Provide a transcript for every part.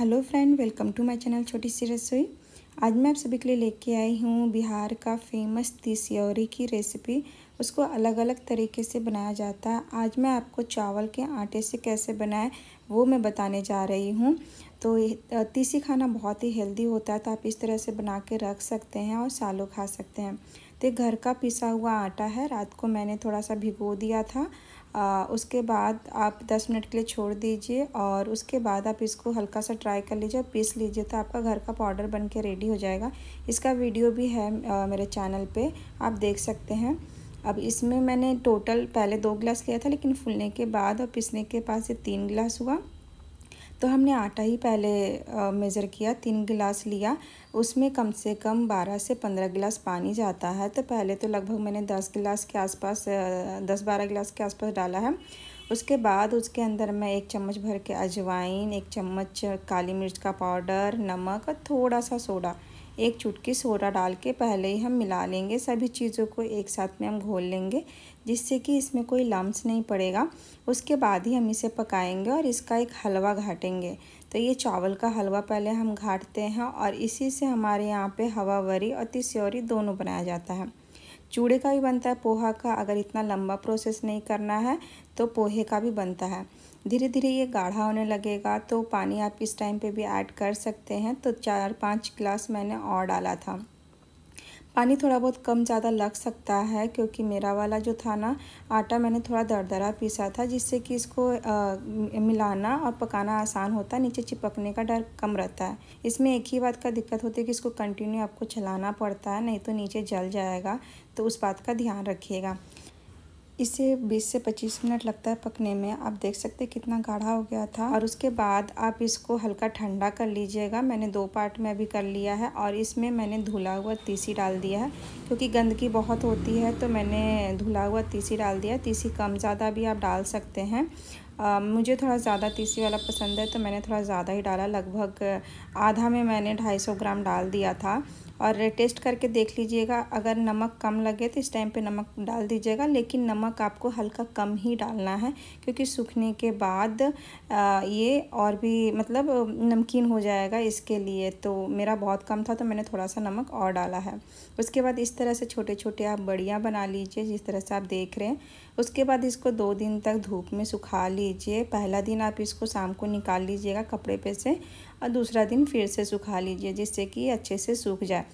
hello friend welcome to my channel छोटी सी रसोई आज मैं आप सभी के लिए लेके आई हूँ बिहार का फेमस तिसियौरी की रेसिपी उसको अलग अलग तरीके से बनाया जाता है आज मैं आपको चावल के आटे से कैसे बनाए वो मैं बताने जा रही हूँ तो तीसी खाना बहुत ही हेल्दी होता है तो आप इस तरह से बना के रख सकते हैं और सालों खा सकते हैं तो घर का पिसा हुआ आटा है रात को मैंने थोड़ा सा भिगो दिया था आ, उसके बाद आप 10 मिनट के लिए छोड़ दीजिए और उसके बाद आप इसको हल्का सा ट्राई कर लीजिए पीस लीजिए तो आपका घर का पाउडर बन के रेडी हो जाएगा इसका वीडियो भी है आ, मेरे चैनल पे आप देख सकते हैं अब इसमें मैंने टोटल पहले दो गिलास लिया था लेकिन फूलने के बाद और पिसने के बाद से तीन गिलास हुआ तो हमने आटा ही पहले मेज़र किया तीन गिलास लिया उसमें कम से कम बारह से पंद्रह गिलास पानी जाता है तो पहले तो लगभग मैंने दस गिलास के आसपास दस बारह गिलास के आसपास डाला है उसके बाद उसके अंदर मैं एक चम्मच भर के अजवाइन एक चम्मच काली मिर्च का पाउडर नमक और थोड़ा सा सोडा एक चुटकी सोडा डाल के पहले ही हम मिला लेंगे सभी चीज़ों को एक साथ में हम घोल लेंगे जिससे कि इसमें कोई लम्स नहीं पड़ेगा उसके बाद ही हम इसे पकाएंगे और इसका एक हलवा घाटेंगे तो ये चावल का हलवा पहले हम घाटते हैं और इसी से हमारे यहाँ पे हवावरी और तिस्योरी दोनों बनाया जाता है चूड़े का भी बनता है पोहा का अगर इतना लंबा प्रोसेस नहीं करना है तो पोहे का भी बनता है धीरे धीरे ये गाढ़ा होने लगेगा तो पानी आप इस टाइम पे भी ऐड कर सकते हैं तो चार पाँच गिलास मैंने और डाला था पानी थोड़ा बहुत कम ज़्यादा लग सकता है क्योंकि मेरा वाला जो था ना आटा मैंने थोड़ा दरदरा पीसा था जिससे कि इसको आ, मिलाना और पकाना आसान होता है नीचे चिपकने का डर कम रहता है इसमें एक ही बात का दिक्कत होती है कि इसको कंटिन्यू आपको चलाना पड़ता है नहीं तो नीचे जल जाएगा तो उस बात का ध्यान रखिएगा इसे 20 से 25 मिनट लगता है पकने में आप देख सकते हैं कितना गाढ़ा हो गया था और उसके बाद आप इसको हल्का ठंडा कर लीजिएगा मैंने दो पार्ट में अभी कर लिया है और इसमें मैंने धुला हुआ तीसी डाल दिया है क्योंकि गंदगी बहुत होती है तो मैंने धुला हुआ तीसी डाल दिया तीसी कम ज़्यादा भी आप डाल सकते हैं मुझे थोड़ा ज़्यादा तीसी वाला पसंद है तो मैंने थोड़ा ज़्यादा ही डाला लगभग आधा में मैंने 250 ग्राम डाल दिया था और टेस्ट करके देख लीजिएगा अगर नमक कम लगे तो इस टाइम पे नमक डाल दीजिएगा लेकिन नमक आपको हल्का कम ही डालना है क्योंकि सूखने के बाद ये और भी मतलब नमकीन हो जाएगा इसके लिए तो मेरा बहुत कम था तो मैंने थोड़ा सा नमक और डाला है उसके बाद इस तरह से छोटे छोटे आप बड़ियाँ बना लीजिए जिस तरह से आप देख रहे हैं उसके बाद इसको दो दिन तक धूप में सुखा लीजिए लीजिए पहला दिन आप इसको शाम को निकाल लीजिएगा कपड़े पे से और दूसरा दिन फिर से सुखा लीजिए जिससे कि अच्छे से सूख जाए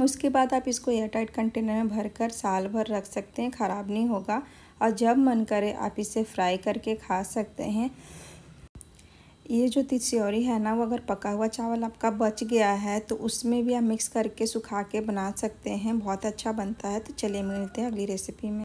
उसके बाद आप इसको एयरटाइट कंटेनर में भर कर साल भर रख सकते हैं ख़राब नहीं होगा और जब मन करे आप इसे फ्राई करके खा सकते हैं ये जो तिसियोरी है ना वो अगर पका हुआ चावल आपका बच गया है तो उसमें भी आप मिक्स करके सुखा के बना सकते हैं बहुत अच्छा बनता है तो चलिए मिलते हैं अगली रेसिपी में